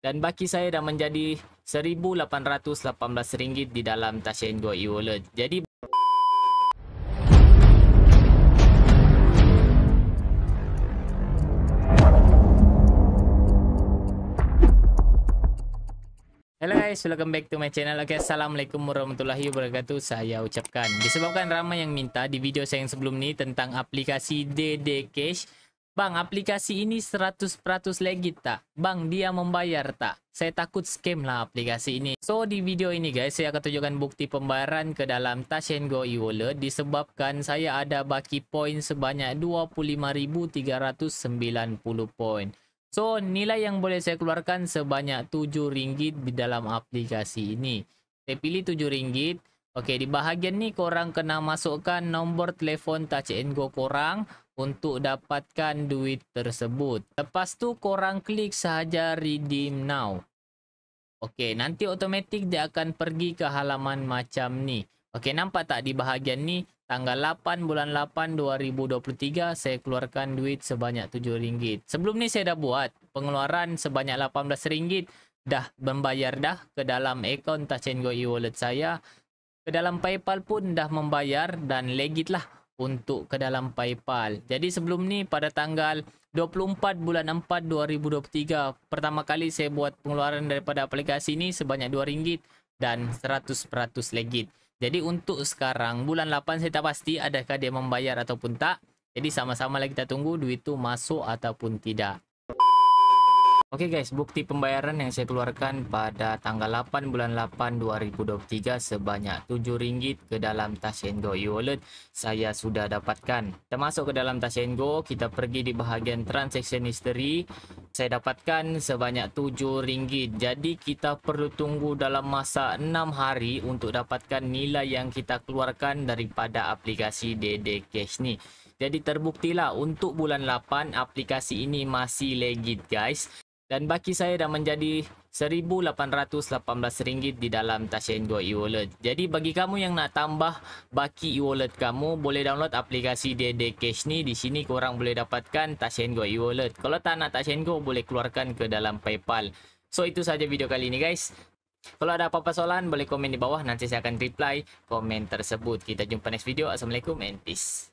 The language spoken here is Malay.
dan baki saya dah menjadi RM1,818 di dalam Tashen 2 e-wallet. Jadi... Hello guys, welcome back to my channel. Okay, Assalamualaikum warahmatullahi wabarakatuh. Saya ucapkan disebabkan ramai yang minta di video saya yang sebelum ni tentang aplikasi DD Cash Bang, aplikasi ini 100% legit tak? Bang, dia membayar tak? Saya takut scam lah aplikasi ini. So, di video ini guys, saya akan tunjukkan bukti pembayaran ke dalam Touch Go e-wallet disebabkan saya ada baki poin sebanyak 25,390 poin. So, nilai yang boleh saya keluarkan sebanyak 7 ringgit di dalam aplikasi ini. Saya pilih 7 ringgit. Okey, di bahagian ni korang kena masukkan nombor telefon Touch and Go korang untuk dapatkan duit tersebut. Lepas tu korang klik sahaja redeem now. Okey, nanti automatik dia akan pergi ke halaman macam ni. Okey, nampak tak di bahagian ni tanggal 8 bulan 8 2023 saya keluarkan duit sebanyak RM7. Sebelum ni saya dah buat pengeluaran sebanyak RM18 dah membayar dah ke dalam akaun Touch and e-wallet saya ke dalam PayPal pun dah membayar dan legit lah untuk ke dalam PayPal. Jadi sebelum ni pada tanggal 24 bulan 4 2023 pertama kali saya buat pengeluaran daripada aplikasi ni sebanyak RM2 dan 100% legit. Jadi untuk sekarang bulan 8 saya tak pasti adakah dia membayar ataupun tak. Jadi sama-sama lagi kita tunggu duit tu masuk ataupun tidak. Oke okay guys, bukti pembayaran yang saya keluarkan pada tanggal 8 bulan 8 2023 sebanyak rm ringgit ke dalam Tashengo e-wallet saya sudah dapatkan. Kita masuk ke dalam Tashengo, kita pergi di bahagian transaction history. Saya dapatkan sebanyak rm ringgit. Jadi kita perlu tunggu dalam masa 6 hari untuk dapatkan nilai yang kita keluarkan daripada aplikasi DD Cash ni. Jadi terbuktilah untuk bulan 8 aplikasi ini masih legit guys dan baki saya dah menjadi RM1,818 di dalam Tashen 2 e-wallet. Jadi bagi kamu yang nak tambah baki e-wallet kamu, boleh download aplikasi DD Cash ni. Di sini korang boleh dapatkan Tashen 2 e-wallet. Kalau tak nak Tashen Go, boleh keluarkan ke dalam PayPal. So itu saja video kali ini guys. Kalau ada apa-apa soalan, boleh komen di bawah. Nanti saya akan reply komen tersebut. Kita jumpa next video. Assalamualaikum and peace.